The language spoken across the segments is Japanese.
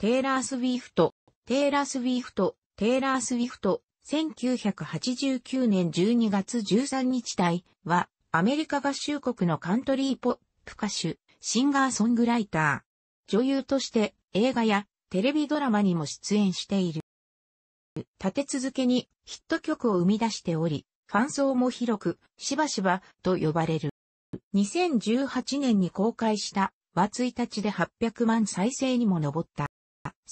テイラー・スウィフト、テイラー・スウィフト、テイラー・スウィフト、1989年12月13日台は、アメリカ合衆国のカントリーポップ歌手、シンガーソングライター。女優として映画やテレビドラマにも出演している。立て続けにヒット曲を生み出しており、ファン層も広く、しばしばと呼ばれる。2018年に公開したは1日で800万再生にも上った。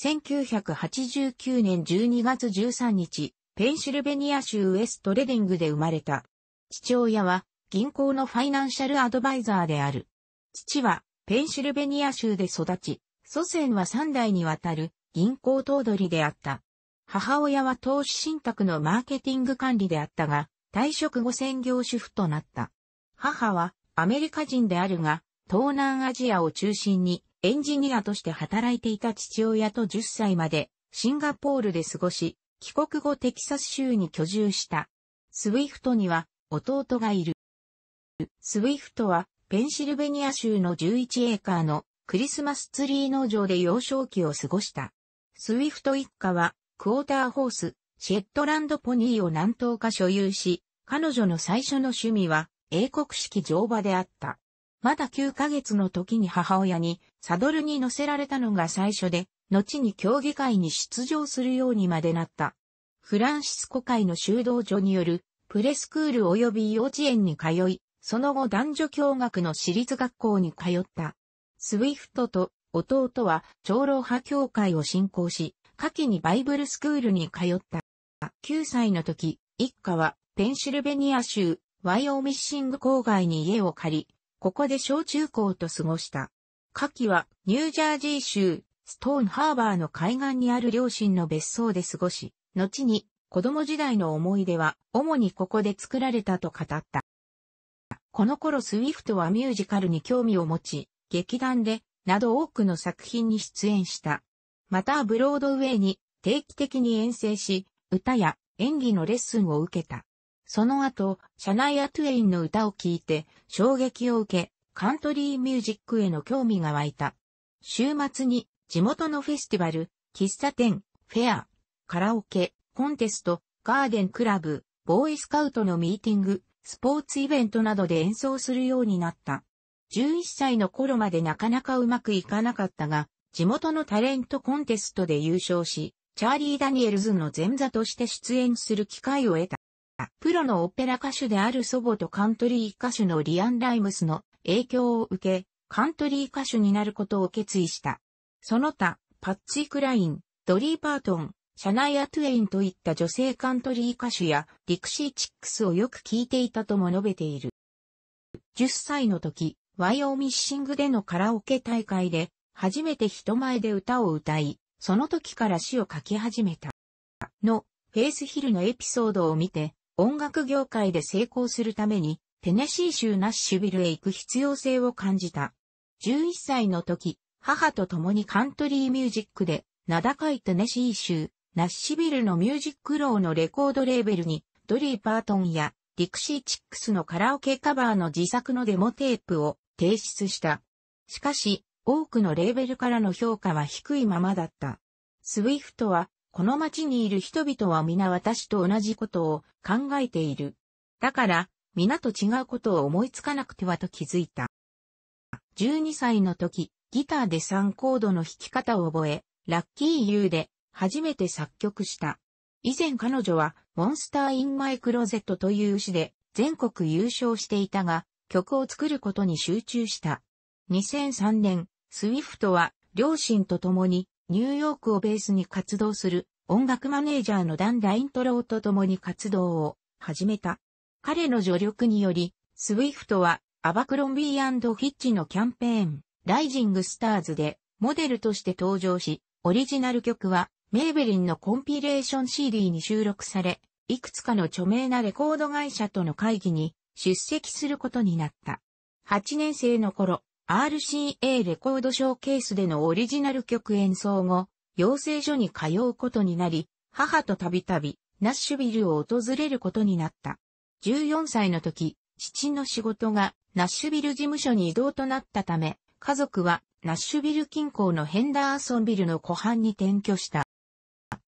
1989年12月13日、ペンシルベニア州ウエストレディングで生まれた。父親は銀行のファイナンシャルアドバイザーである。父はペンシルベニア州で育ち、祖先は3代にわたる銀行頭取であった。母親は投資信託のマーケティング管理であったが、退職後専業主婦となった。母はアメリカ人であるが、東南アジアを中心にエンジニアとして働いていた父親と10歳までシンガポールで過ごし、帰国後テキサス州に居住した。スウィフトには弟がいる。スウィフトはペンシルベニア州の11エーカーのクリスマスツリー農場で幼少期を過ごした。スウィフト一家はクォーターホース、シェットランドポニーを何頭か所有し、彼女の最初の趣味は英国式乗馬であった。まだ9ヶ月の時に母親にサドルに乗せられたのが最初で、後に競技会に出場するようにまでなった。フランシスコ会の修道所によるプレスクール及び幼稚園に通い、その後男女共学の私立学校に通った。スウィフトと弟は長老派教会を信仰し、下記にバイブルスクールに通った。9歳の時、一家はペンシルベニア州ワイオミッシング郊外に家を借り、ここで小中高と過ごした。夏季はニュージャージー州ストーンハーバーの海岸にある両親の別荘で過ごし、後に子供時代の思い出は主にここで作られたと語った。この頃スウィフトはミュージカルに興味を持ち、劇団でなど多くの作品に出演した。またブロードウェイに定期的に遠征し、歌や演技のレッスンを受けた。その後、社内ア・トゥエインの歌を聴いて、衝撃を受け、カントリーミュージックへの興味が湧いた。週末に、地元のフェスティバル、喫茶店、フェア、カラオケ、コンテスト、ガーデンクラブ、ボーイスカウトのミーティング、スポーツイベントなどで演奏するようになった。11歳の頃までなかなかうまくいかなかったが、地元のタレントコンテストで優勝し、チャーリー・ダニエルズの前座として出演する機会を得た。プロのオペラ歌手である祖母とカントリー歌手のリアン・ライムスの影響を受け、カントリー歌手になることを決意した。その他、パッチ・クライン、ドリー・パートン、シャナイア・トゥエインといった女性カントリー歌手やディクシー・チックスをよく聴いていたとも述べている。10歳の時、ワイオミッシングでのカラオケ大会で、初めて人前で歌を歌い、その時から詩を書き始めた。の、フェイスヒルのエピソードを見て、音楽業界で成功するために、テネシー州ナッシュビルへ行く必要性を感じた。11歳の時、母と共にカントリーミュージックで、名高いテネシー州、ナッシュビルのミュージックローのレコードレーベルに、ドリー・パートンや、ディクシー・チックスのカラオケカバーの自作のデモテープを提出した。しかし、多くのレーベルからの評価は低いままだった。スウィフトはこの町にいる人々は皆私と同じことを考えている。だから、皆と違うことを思いつかなくてはと気づいた。12歳の時、ギターで3コードの弾き方を覚え、ラッキーユーで初めて作曲した。以前彼女は、モンスター・イン・マイ・クロゼットという詩で全国優勝していたが、曲を作ることに集中した。2003年、スウィフトは両親と共にニューヨークをベースに活動する音楽マネージャーのダン・ライントローと共に活動を始めた。彼の助力により、スウィフトはアバクロンビーフィッチのキャンペーン、ライジングスターズでモデルとして登場し、オリジナル曲はメーベリンのコンピレーション CD に収録され、いくつかの著名なレコード会社との会議に出席することになった。8年生の頃、RCA レコードショーケースでのオリジナル曲演奏後、養成所に通うことになり、母とたびたびナッシュビルを訪れることになった。14歳の時、父の仕事がナッシュビル事務所に移動となったため、家族はナッシュビル近郊のヘンダーソンビルの湖畔に転居した。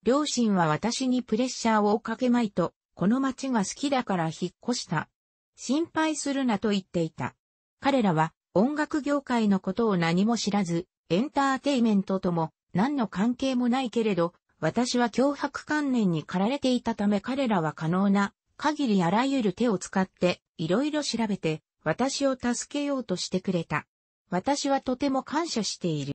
両親は私にプレッシャーをかけまいと、この街が好きだから引っ越した。心配するなと言っていた。彼らは音楽業界のことを何も知らず、エンターテイメントとも何の関係もないけれど、私は脅迫観念に駆られていたため彼らは可能な限りあらゆる手を使っていろいろ調べて私を助けようとしてくれた。私はとても感謝している。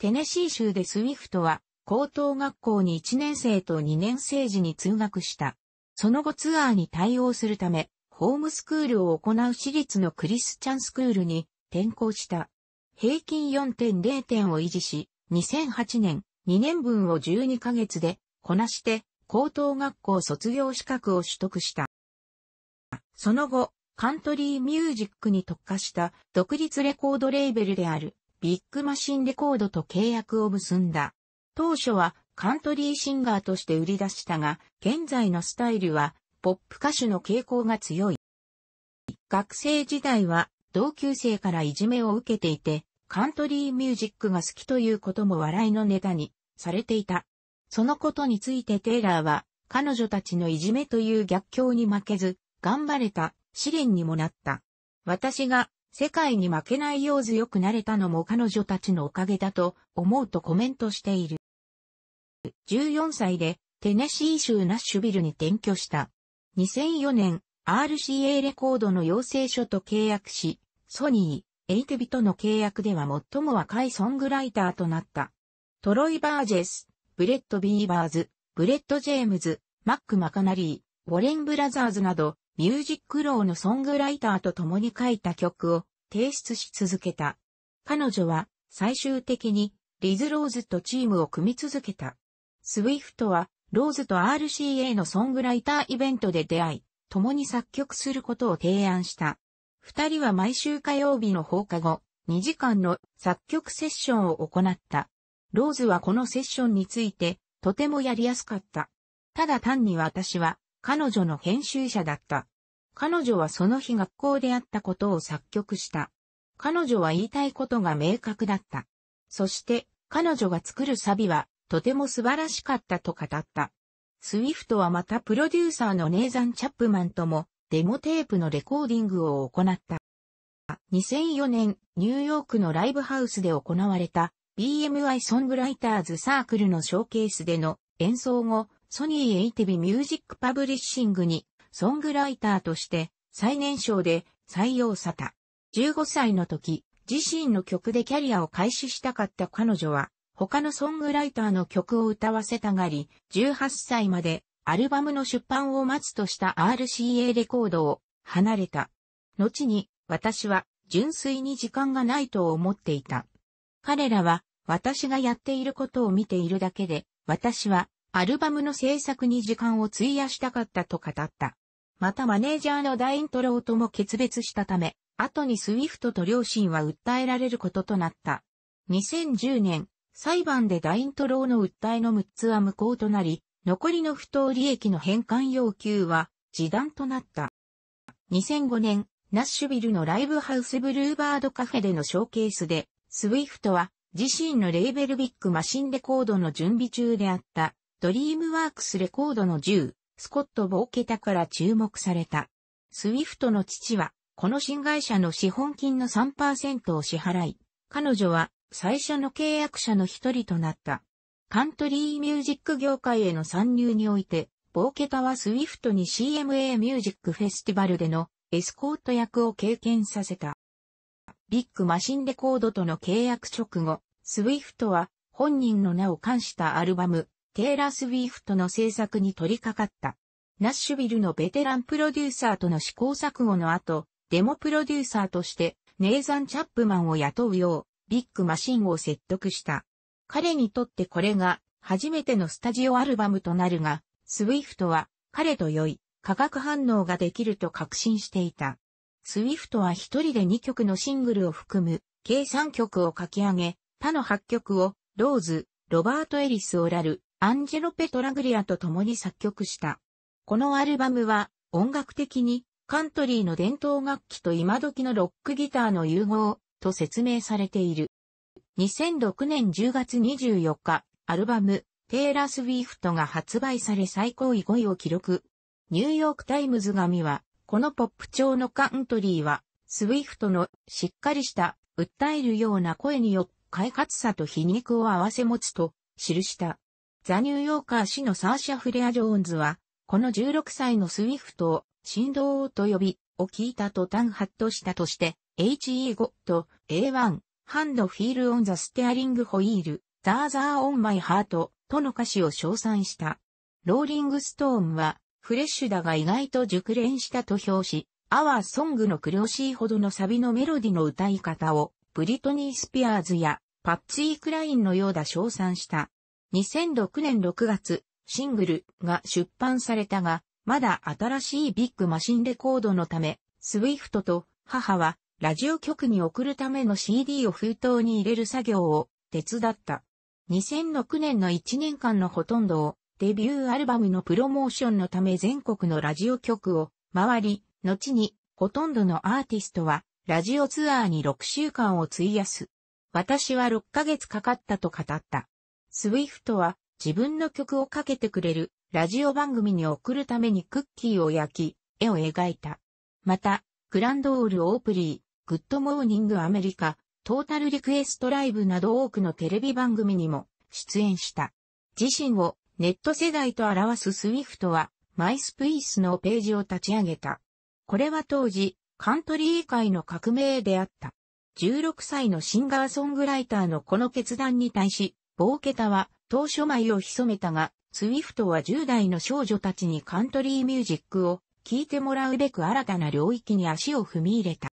テネシー州でスウィフトは高等学校に1年生と2年生時に通学した。その後ツアーに対応するため、ホームスクールを行う私立のクリスチャンスクールに転校した。平均4.0点を維持し、2008年2年分を12ヶ月でこなして高等学校卒業資格を取得した。その後、カントリーミュージックに特化した独立レコードレーベルであるビッグマシンレコードと契約を結んだ。当初はカントリーシンガーとして売り出したが、現在のスタイルはポップ歌手の傾向が強い。学生時代は同級生からいじめを受けていて、カントリーミュージックが好きということも笑いのネタにされていた。そのことについてテイラーは、彼女たちのいじめという逆境に負けず、頑張れた、試練にもなった。私が世界に負けないよう強くなれたのも彼女たちのおかげだと思うとコメントしている。14歳でテネシー州ナッシュビルに転居した。2004年、RCA レコードの養成所と契約し、ソニー、エイテビとの契約では最も若いソングライターとなった。トロイ・バージェス、ブレッド・ビーバーズ、ブレッド・ジェームズ、マック・マカナリー、ウォレン・ブラザーズなど、ミュージックローのソングライターと共に書いた曲を提出し続けた。彼女は最終的にリズ・ローズとチームを組み続けた。スウィフトはローズと RCA のソングライターイベントで出会い、共に作曲することを提案した。二人は毎週火曜日の放課後、2時間の作曲セッションを行った。ローズはこのセッションについて、とてもやりやすかった。ただ単に私は、彼女の編集者だった。彼女はその日学校であったことを作曲した。彼女は言いたいことが明確だった。そして、彼女が作るサビは、とても素晴らしかったと語った。スウィフトはまたプロデューサーのネイザン・チャップマンともデモテープのレコーディングを行った。2004年、ニューヨークのライブハウスで行われた BMI ソングライターズサークルのショーケースでの演奏後、ソニー・エイテビ・ミュージック・パブリッシングにソングライターとして最年少で採用された。15歳の時、自身の曲でキャリアを開始したかった彼女は、他のソングライターの曲を歌わせたがり、18歳までアルバムの出版を待つとした RCA レコードを離れた。後に私は純粋に時間がないと思っていた。彼らは私がやっていることを見ているだけで、私はアルバムの制作に時間を費やしたかったと語った。またマネージャーのダイントローとも決別したため、後にスウィフトと両親は訴えられることとなった。2010年、裁判でダイントローの訴えの6つは無効となり、残りの不当利益の返還要求は、時短となった。2005年、ナッシュビルのライブハウスブルーバードカフェでのショーケースで、スウィフトは自身のレーベルビッグマシンレコードの準備中であった、ドリームワークスレコードの10、スコット・ボーケタから注目された。スウィフトの父は、この新会社の資本金の3%を支払い、彼女は最初の契約者の一人となった。カントリーミュージック業界への参入において、ボーケタはスウィフトに CMA ミュージックフェスティバルでのエスコート役を経験させた。ビッグマシンレコードとの契約直後、スウィフトは本人の名を冠したアルバム、テイラー・スウィフトの制作に取り掛かった。ナッシュビルのベテランプロデューサーとの試行錯誤の後、デモプロデューサーとしてネイザン・チャップマンを雇うようビッグマシンを説得した。彼にとってこれが初めてのスタジオアルバムとなるが、スウィフトは彼と良い化学反応ができると確信していた。スウィフトは一人で2曲のシングルを含む計3曲を書き上げ、他の8曲をローズ、ロバート・エリス・オラル、アンジェロ・ペトラグリアと共に作曲した。このアルバムは音楽的にカントリーの伝統楽器と今時のロックギターの融合と説明されている。2006年10月24日、アルバム、テイラー・スウィフトが発売され最高位5位を記録。ニューヨークタイムズ紙は、このポップ調のカントリーは、スウィフトのしっかりした、訴えるような声によって快活さと皮肉を合わせ持つと記した。ザ・ニューヨーカー氏のサーシャ・フレア・ジョーンズは、この16歳のスウィフトを振動と呼び、を聞いた途端ハッとしたとして、HE5 と A1、ハンドフィールオンザステアリングホイール、ザーザーオンマイハートとの歌詞を称賛した。ローリングストーンは、フレッシュだが意外と熟練したと評し、アワーソングの苦しいほどのサビのメロディの歌い方を、ブリトニー・スピアーズやパッツィ・クラインのようだ称賛した。2006年6月、シングルが出版されたが、まだ新しいビッグマシンレコードのため、スウィフトと母はラジオ局に送るための CD を封筒に入れる作業を手伝った。2006年の1年間のほとんどをデビューアルバムのプロモーションのため全国のラジオ局を回り、後にほとんどのアーティストはラジオツアーに6週間を費やす。私は6ヶ月かかったと語った。スウィフトは自分の曲をかけてくれるラジオ番組に送るためにクッキーを焼き、絵を描いた。また、グランドオール・オープリー、グッドモーニングアメリカ、トータルリクエストライブなど多くのテレビ番組にも出演した。自身をネット世代と表すスウィフトは、マイスプイスのページを立ち上げた。これは当時、カントリー界の革命であった。16歳のシンガーソングライターのこの決断に対し、ボーケタは当初舞を潜めたが、スウィフトは10代の少女たちにカントリーミュージックを聴いてもらうべく新たな領域に足を踏み入れた。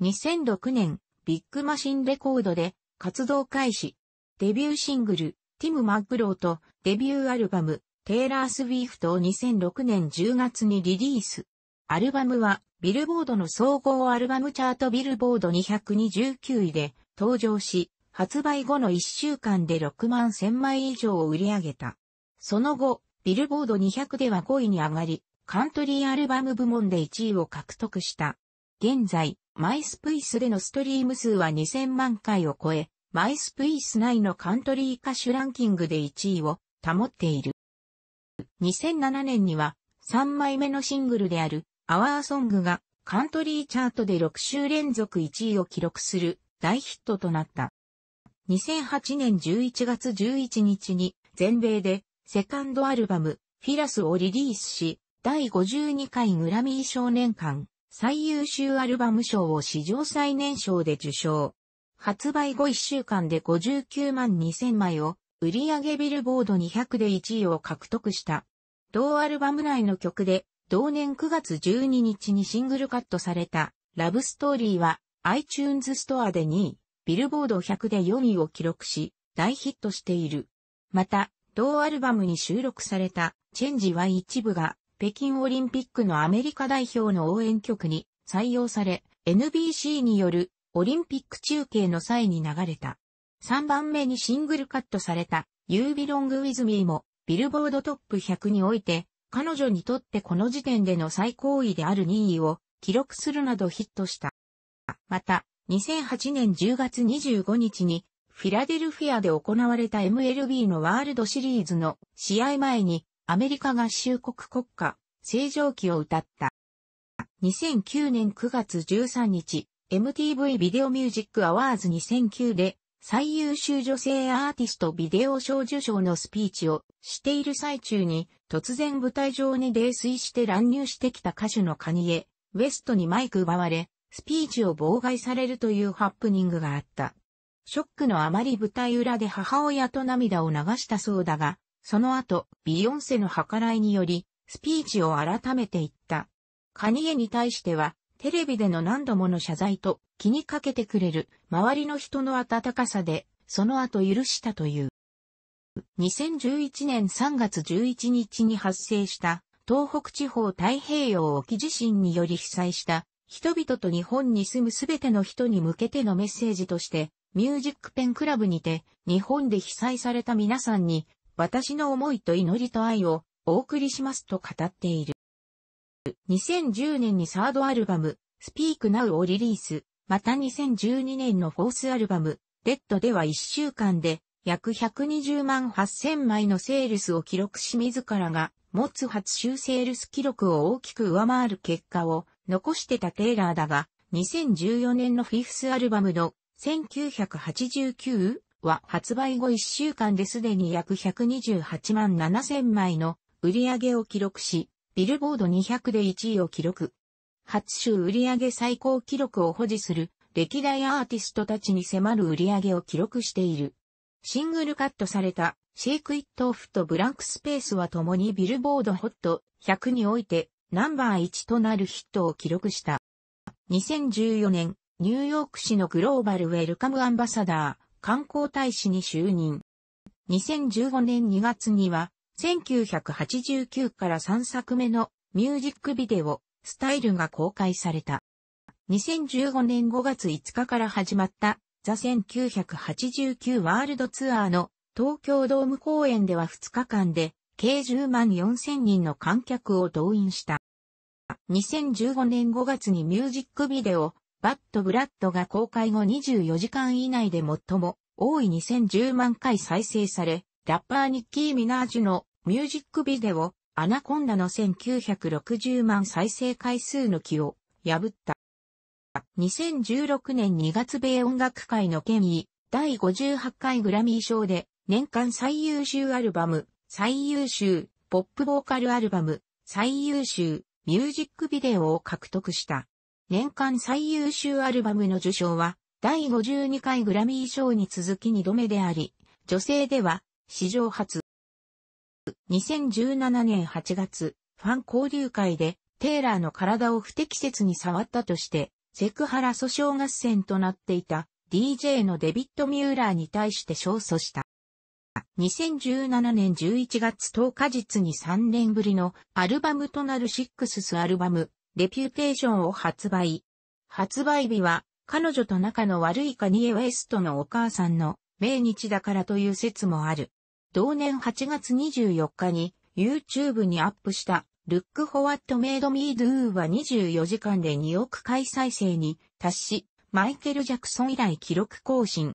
2006年、ビッグマシンレコードで活動開始。デビューシングル、ティム・マッグローとデビューアルバム、テイラー・スウィフトを2006年10月にリリース。アルバムは、ビルボードの総合アルバムチャートビルボード229位で登場し、発売後の1週間で6万1000枚以上を売り上げた。その後、ビルボード200では5位に上がり、カントリーアルバム部門で1位を獲得した。現在、マイスプイスでのストリーム数は2000万回を超え、マイスプイス内のカントリー歌手ランキングで1位を保っている。2007年には3枚目のシングルであるアワーソングがカントリーチャートで6週連続1位を記録する大ヒットとなった。2008年11月11日に全米でセカンドアルバムフィラスをリリースし、第52回グラミー少年館最優秀アルバム賞を史上最年少で受賞。発売後1週間で59万2000枚を、売上ビルボード200で1位を獲得した。同アルバム内の曲で、同年9月12日にシングルカットされた、ラブストーリーは、iTunes ストアで2位、ビルボード100で4位を記録し、大ヒットしている。また、同アルバムに収録された、チェンジは一部が、北京オリンピックのアメリカ代表の応援曲に採用され、NBC によるオリンピック中継の際に流れた。3番目にシングルカットされた You Belong With Me もビルボードトップ100において彼女にとってこの時点での最高位である任意を記録するなどヒットした。また、2008年10月25日にフィラデルフィアで行われた MLB のワールドシリーズの試合前にアメリカ合衆国国家、正常期を歌った。2009年9月13日、MTV ビデオミュージックアワーズ2009で、最優秀女性アーティストビデオ賞受賞のスピーチをしている最中に、突然舞台上に泥酔して乱入してきた歌手のカニエ、ウエストにマイク奪われ、スピーチを妨害されるというハプニングがあった。ショックのあまり舞台裏で母親と涙を流したそうだが、その後、ビヨンセの計らいにより、スピーチを改めて言った。カニエに対しては、テレビでの何度もの謝罪と気にかけてくれる周りの人の温かさで、その後許したという。2011年3月11日に発生した東北地方太平洋沖地震により被災した人々と日本に住むすべての人に向けてのメッセージとして、ミュージックペンクラブにて日本で被災された皆さんに私の思いと祈りと愛をお送りしますと語っている。2010年にサードアルバム、Speak Now をリリース、また2012年のフォースアルバム、レッドでは1週間で約120万8000枚のセールスを記録し自らが持つ初週セールス記録を大きく上回る結果を残してたテイラーだが、2014年のフィフスアルバムの1989は発売後1週間ですでに約128万7千枚の売り上げを記録し、ビルボード200で1位を記録。初週売上最高記録を保持する歴代アーティストたちに迫る売上を記録している。シングルカットされたシェイクイットオフとブランクスペースは共にビルボードホット100においてナンバー1となるヒットを記録した。2014年、ニューヨーク市のグローバルウェルカムアンバサダー、観光大使に就任。2015年2月には、1989から3作目のミュージックビデオ、スタイルが公開された。2015年5月5日から始まったザ1989ワールドツアーの東京ドーム公演では2日間で計10万4000人の観客を動員した。2015年5月にミュージックビデオバットブラッドが公開後24時間以内で最も多い2010万回再生され、ラッパーニッキー・ミナージュのミュージックビデオ、アナコンダの1960万再生回数の記を破った。2016年2月米音楽界の権威、第58回グラミー賞で、年間最優秀アルバム、最優秀、ポップボーカルアルバム、最優秀、ミュージックビデオを獲得した。年間最優秀アルバムの受賞は、第52回グラミー賞に続き2度目であり、女性では、史上初。2017年8月、ファン交流会で、テイラーの体を不適切に触ったとして、セクハラ訴訟合戦となっていた DJ のデビッド・ミューラーに対して勝訴した。2017年11月10日日に3年ぶりのアルバムとなるシックススアルバムレピューテーションを発売。発売日は、彼女と仲の悪いカニエ・ウェストのお母さんの命日だからという説もある。同年8月24日に YouTube にアップしたルック・ホワット・メイド・ミー・ドゥは24時間で2億回再生に達し、マイケル・ジャクソン以来記録更新。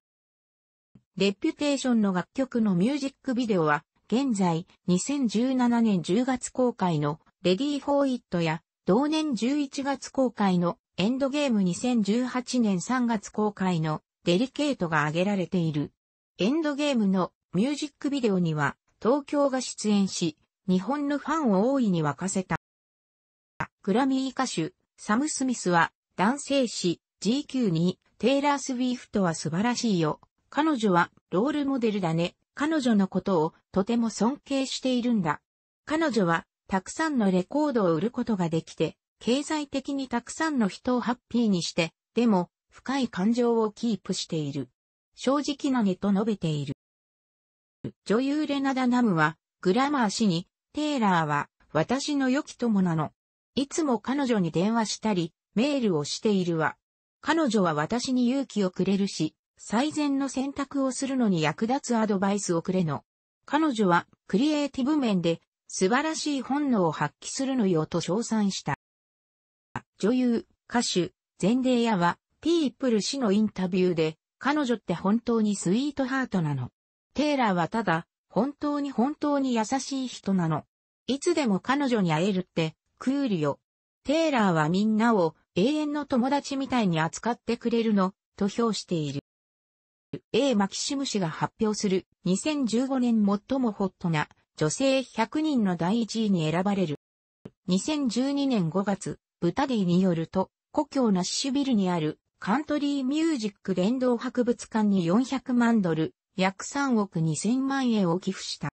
レピュテーションの楽曲のミュージックビデオは、現在2017年10月公開のレディー・フォー・イットや同年11月公開のエンドゲーム2018年3月公開のデリケートが挙げられている。エンドゲームのミュージックビデオには東京が出演し、日本のファンを大いに沸かせた。グラミー歌手、サム・スミスは男性誌 GQ にテイラー・スウィフトは素晴らしいよ。彼女はロールモデルだね。彼女のことをとても尊敬しているんだ。彼女はたくさんのレコードを売ることができて、経済的にたくさんの人をハッピーにして、でも、深い感情をキープしている。正直なねと述べている。女優レナダナムは、グラマー氏に、テイラーは、私の良き友なの。いつも彼女に電話したり、メールをしているわ。彼女は私に勇気をくれるし、最善の選択をするのに役立つアドバイスをくれの。彼女はクリエイティブ面で素晴らしい本能を発揮するのよと称賛した。女優、歌手、全例屋は、ピープル氏のインタビューで、彼女って本当にスイートハートなの。テイラーはただ、本当に本当に優しい人なの。いつでも彼女に会えるって、クールよ。テイラーはみんなを永遠の友達みたいに扱ってくれるの、と評している。A マキシム氏が発表する2015年最もホットな女性100人の第1位に選ばれる。2012年5月、ブタディによると、故郷ナッシュビルにあるカントリーミュージック連動博物館に400万ドル、約3億2000万円を寄付した。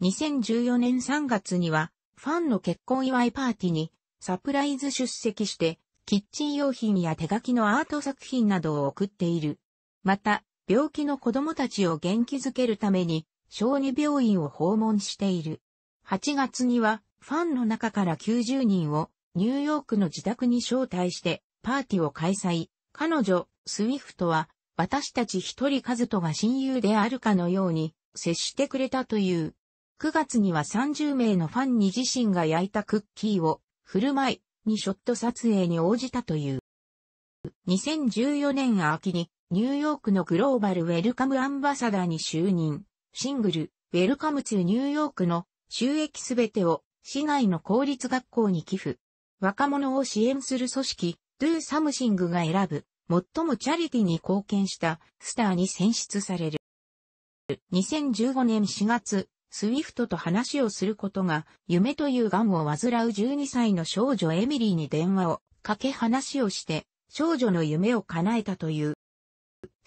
2014年3月には、ファンの結婚祝いパーティーにサプライズ出席して、キッチン用品や手書きのアート作品などを送っている。また、病気の子供たちを元気づけるために、小児病院を訪問している。8月には、ファンの中から90人をニューヨークの自宅に招待してパーティーを開催。彼女、スウィフトは、私たち一人カズとが親友であるかのように接してくれたという。9月には30名のファンに自身が焼いたクッキーを振る舞い、にショット撮影に応じたという。2014年秋にニューヨークのグローバルウェルカムアンバサダーに就任。シングル、ウェルカムツーニューヨークの収益すべてを市内の公立学校に寄付。若者を支援する組織、ドゥーサムシングが選ぶ、最もチャリティに貢献したスターに選出される。2015年4月、スウィフトと話をすることが、夢という癌を患う12歳の少女エミリーに電話をかけ話をして、少女の夢を叶えたという。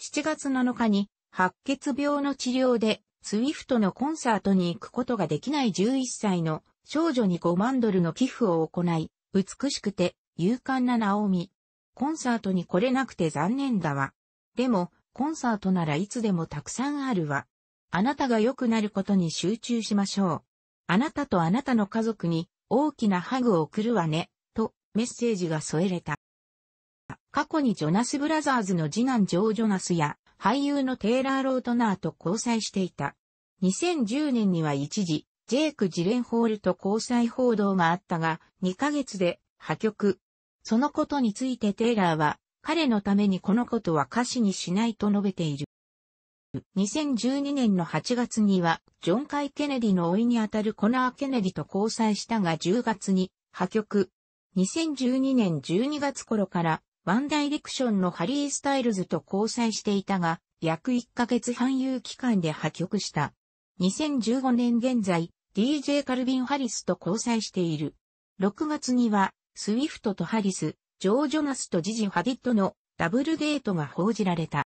7月7日に、白血病の治療でスウィフトのコンサートに行くことができない11歳の少女に5万ドルの寄付を行い、美しくて勇敢なナオミ。コンサートに来れなくて残念だわ。でも、コンサートならいつでもたくさんあるわ。あなたが良くなることに集中しましょう。あなたとあなたの家族に大きなハグを送るわね、とメッセージが添えれた。過去にジョナスブラザーズの次男ジョー・ジョナスや俳優のテイラー・ロートナーと交際していた。2010年には一時、ジェイク・ジレンホールと交際報道があったが、2ヶ月で破局。そのことについてテイラーは、彼のためにこのことは歌詞にしないと述べている。2012年の8月には、ジョン・カイ・ケネディのいにあたるコナー・ケネディと交際したが10月に破局。2012年12月頃からワンダイレクションのハリー・スタイルズと交際していたが、約1ヶ月半有期間で破局した。2015年現在、DJ カルビン・ハリスと交際している。6月には、スウィフトとハリス、ジョー・ジョナスとジジ・ハディットのダブルデートが報じられた。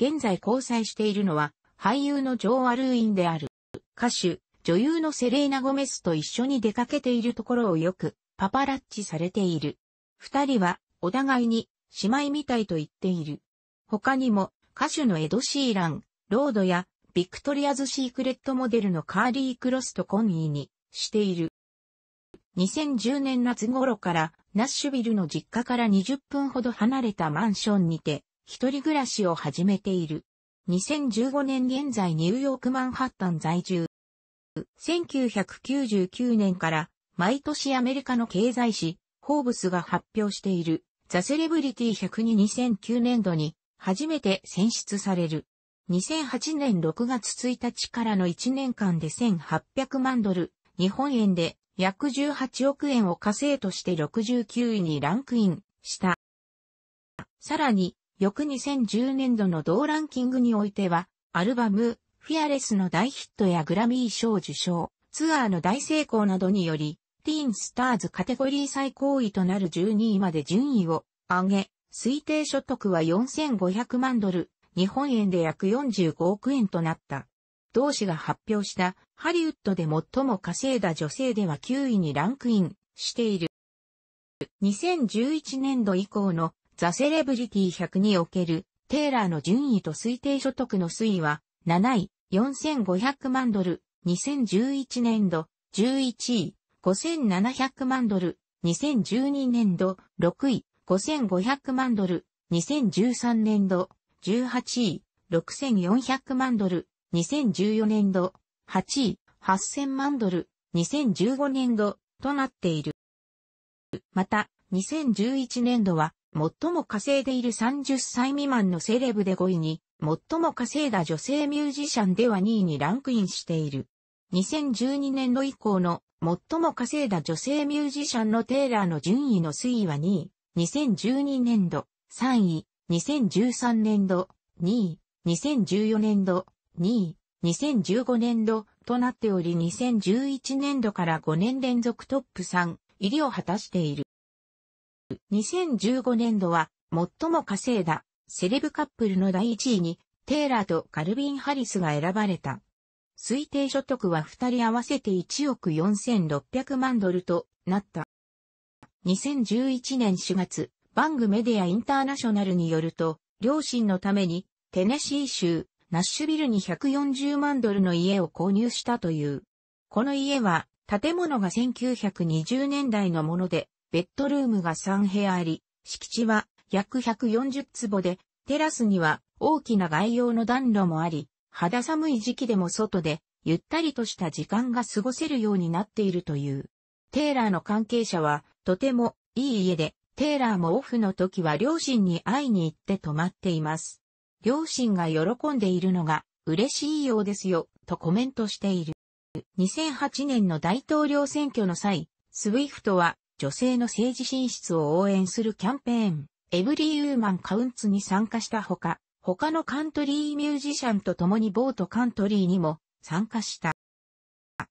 現在交際しているのは、俳優のジョー・アルーインである。歌手、女優のセレーナ・ゴメスと一緒に出かけているところをよく、パパラッチされている。二人は、お互いに姉妹みたいと言っている。他にも歌手のエド・シーラン、ロードやビクトリアズ・シークレットモデルのカーリー・クロスとコンニーにしている。2010年夏頃からナッシュビルの実家から20分ほど離れたマンションにて一人暮らしを始めている。2015年現在ニューヨークマンハッタン在住。1999年から毎年アメリカの経済誌、ホーブスが発表しているザ・セレブリティ100に2009年度に初めて選出される。2008年6月1日からの1年間で1800万ドル、日本円で約18億円を稼いとして69位にランクインした。さらに、翌2010年度の同ランキングにおいては、アルバム、フィアレスの大ヒットやグラミー賞受賞、ツアーの大成功などにより、ティーンスターズカテゴリー最高位となる12位まで順位を上げ、推定所得は4500万ドル、日本円で約45億円となった。同氏が発表したハリウッドで最も稼いだ女性では9位にランクインしている。2011年度以降のザ・セレブリティ100におけるテイラーの順位と推定所得の推移は7位4500万ドル2011年度11位5700万ドル、2012年度6位、5500万ドル、2013年度18位、6400万ドル、2014年度8位、8000万ドル、2015年度となっている。また、2011年度は、最も稼いでいる30歳未満のセレブで5位に、最も稼いだ女性ミュージシャンでは2位にランクインしている。2012年度以降の最も稼いだ女性ミュージシャンのテイラーの順位の推移は2位、2012年度、3位、2013年度、2位、2014年度、2位、2015年度となっており2011年度から5年連続トップ3入りを果たしている。2015年度は最も稼いだセレブカップルの第1位にテイラーとカルビン・ハリスが選ばれた。推定所得は2人合わせて1億4600万ドルとなった。2011年4月、バングメディアインターナショナルによると、両親のためにテネシー州ナッシュビルに140万ドルの家を購入したという。この家は建物が1920年代のもので、ベッドルームが3部屋あり、敷地は約140坪で、テラスには大きな外洋の暖炉もあり、肌寒い時期でも外で、ゆったりとした時間が過ごせるようになっているという。テーラーの関係者は、とてもいい家で、テーラーもオフの時は両親に会いに行って泊まっています。両親が喜んでいるのが嬉しいようですよ、とコメントしている。2008年の大統領選挙の際、スウィフトは女性の政治進出を応援するキャンペーン、エブリーウーマンカウンツに参加したほか、他のカントリーミュージシャンと共にボートカントリーにも参加した。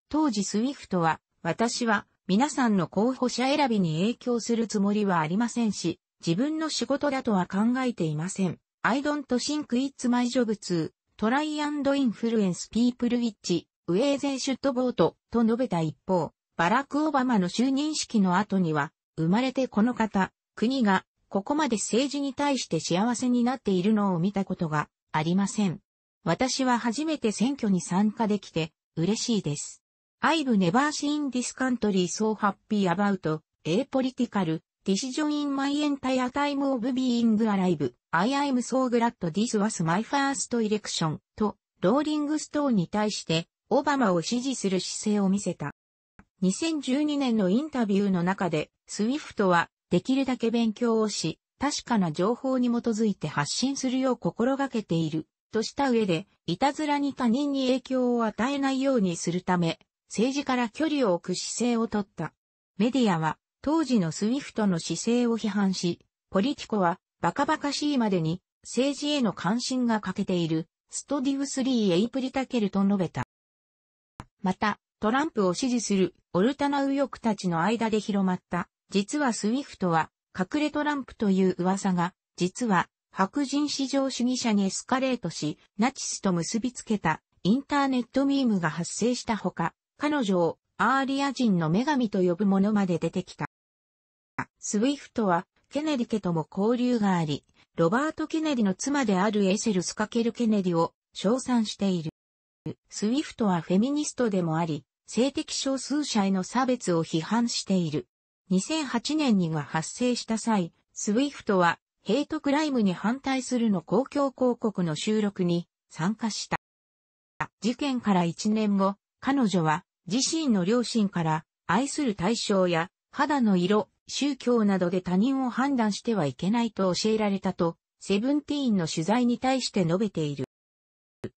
当時スウィフトは、私は皆さんの候補者選びに影響するつもりはありませんし、自分の仕事だとは考えていません。I don't think it's my job to try and influence people which way they should vote と述べた一方、バラク・オバマの就任式の後には、生まれてこの方、国がここまで政治に対して幸せになっているのを見たことがありません。私は初めて選挙に参加できて嬉しいです。I've never seen this country so happy about a political decision in my entire time of being alive. I am so glad this was my first election とローリングストーンに対してオバマを支持する姿勢を見せた。2012年のインタビューの中でスウィフトはできるだけ勉強をし、確かな情報に基づいて発信するよう心がけている、とした上で、いたずらに他人に影響を与えないようにするため、政治から距離を置く姿勢をとった。メディアは、当時のスウィフトの姿勢を批判し、ポリティコは、バカバカしいまでに、政治への関心が欠けている、ストディスリー・エイプリタケルと述べた。また、トランプを支持するオルタナ右翼たちの間で広まった実はスウィフトは隠れトランプという噂が、実は白人至上主義者にエスカレートし、ナチスと結びつけたインターネットミームが発生したほか、彼女をアーリア人の女神と呼ぶものまで出てきた。スウィフトはケネディ家とも交流があり、ロバート・ケネディの妻であるエセル・スカケル・ケネディを称賛している。スウィフトはフェミニストでもあり、性的少数者への差別を批判している。2008年にが発生した際、スウィフトはヘイトクライムに反対するの公共広告の収録に参加した。事件から1年後、彼女は自身の両親から愛する対象や肌の色、宗教などで他人を判断してはいけないと教えられたと、セブンティーンの取材に対して述べている。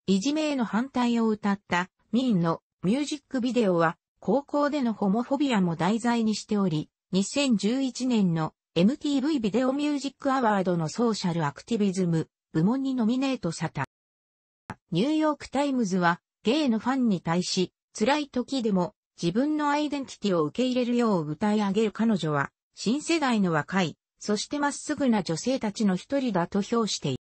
いじめへの反対を歌ったミーンのミュージックビデオは高校でのホモフォビアも題材にしており、2011年の MTV ビデオミュージックアワードのソーシャルアクティビズム部門にノミネートされた。ニューヨークタイムズはゲイのファンに対し辛い時でも自分のアイデンティティを受け入れるよう歌い上げる彼女は新世代の若い、そしてまっすぐな女性たちの一人だと評している。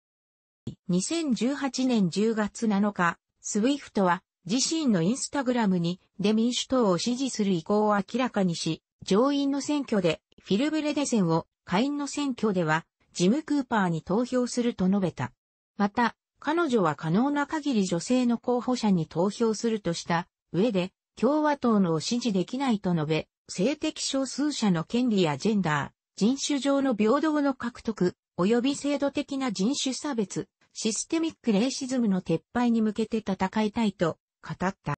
2018年10月7日、スウィフトは自身のインスタグラムにで民主党を支持する意向を明らかにし、上院の選挙でフィルブレデセンを、下院の選挙では、ジム・クーパーに投票すると述べた。また、彼女は可能な限り女性の候補者に投票するとした上で、共和党のを支持できないと述べ、性的少数者の権利やジェンダー、人種上の平等の獲得、及び制度的な人種差別、システミックレイシズムの撤廃に向けて戦いたいと語った。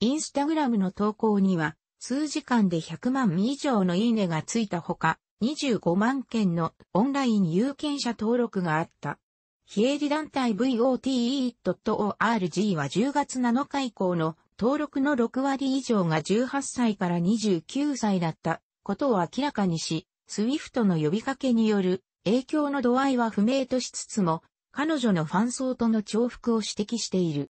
インスタグラムの投稿には、数時間で100万以上のいいねがついたほか、25万件のオンライン有権者登録があった。非営利団体 vote.org は10月7日以降の登録の6割以上が18歳から29歳だったことを明らかにし、スウィフトの呼びかけによる影響の度合いは不明としつつも、彼女のファン層との重複を指摘している。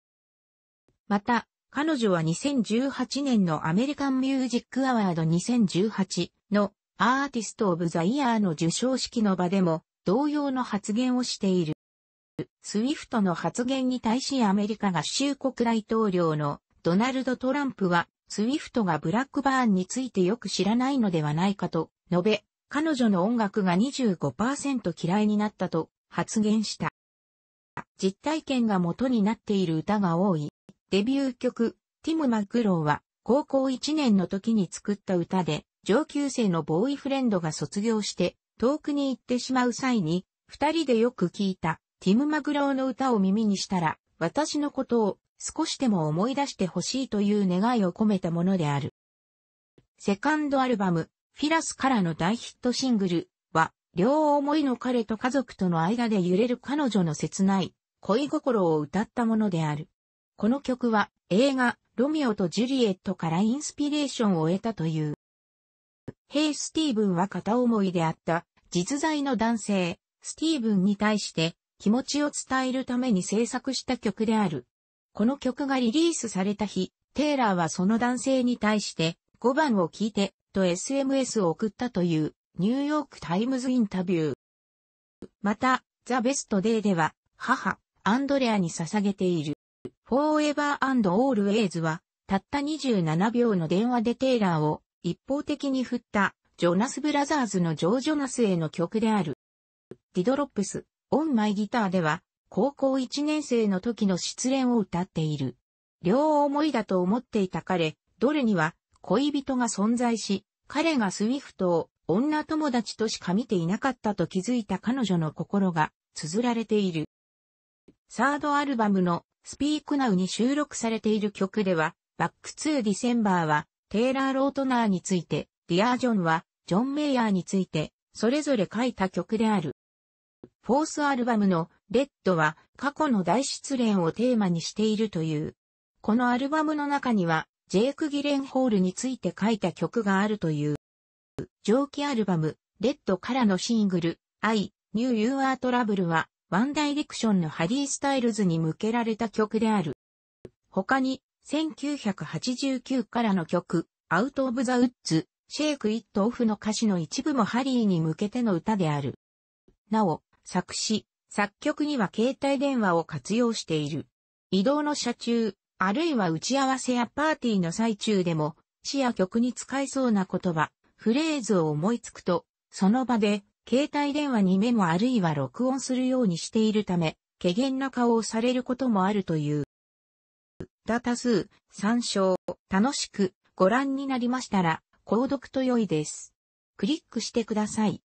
また、彼女は2018年のアメリカンミュージックアワード2018のアーティスト・オブ・ザ・イヤーの受賞式の場でも同様の発言をしている。スウィフトの発言に対しアメリカ合衆国大統領のドナルド・トランプはスウィフトがブラックバーンについてよく知らないのではないかと述べ、彼女の音楽が25%嫌いになったと発言した。実体験が元になっている歌が多い。デビュー曲、ティム・マグクローは、高校1年の時に作った歌で、上級生のボーイフレンドが卒業して、遠くに行ってしまう際に、二人でよく聞いた、ティム・マグローの歌を耳にしたら、私のことを少しでも思い出してほしいという願いを込めたものである。セカンドアルバム、フィラスからの大ヒットシングルは、両思いの彼と家族との間で揺れる彼女の切ない恋心を歌ったものである。この曲は映画ロミオとジュリエットからインスピレーションを得たという。ヘイスティーブンは片思いであった実在の男性、スティーブンに対して気持ちを伝えるために制作した曲である。この曲がリリースされた日、テイラーはその男性に対して5番を聞いてと SMS を送ったというニューヨークタイムズインタビュー。また、ザ・ベスト・デイでは母、アンドレアに捧げている。Forever and Always は、たった27秒の電話でテイラーを一方的に振ったジョナスブラザーズのジョー・ジョナスへの曲である。ディドロップス、オンマイギターでは、高校1年生の時の失恋を歌っている。両思いだと思っていた彼、どれには恋人が存在し、彼がスウィフトを女友達としか見ていなかったと気づいた彼女の心が綴られている。サードアルバムのスピークナウに収録されている曲では、バックツーディセンバーは、テイラー・ロートナーについて、ディアー・ジョンは、ジョン・メイヤーについて、それぞれ書いた曲である。フォースアルバムのレッドは過去の大失恋をテーマにしているという。このアルバムの中にはジェイク・ギレンホールについて書いた曲があるという。上記アルバムレッドからのシングル I New You Are Trouble はワンダイレクションのハリー・スタイルズに向けられた曲である。他に、1989からの曲、アウト・オブ・ザ・ウッズ、シェイク・イット・オフの歌詞の一部もハリーに向けての歌である。なお、作詞、作曲には携帯電話を活用している。移動の車中、あるいは打ち合わせやパーティーの最中でも、詞や曲に使えそうな言葉、フレーズを思いつくと、その場で携帯電話にメモあるいは録音するようにしているため、怪減な顔をされることもあるという。ダタ数、参照、楽しくご覧になりましたら、購読と良いです。クリックしてください。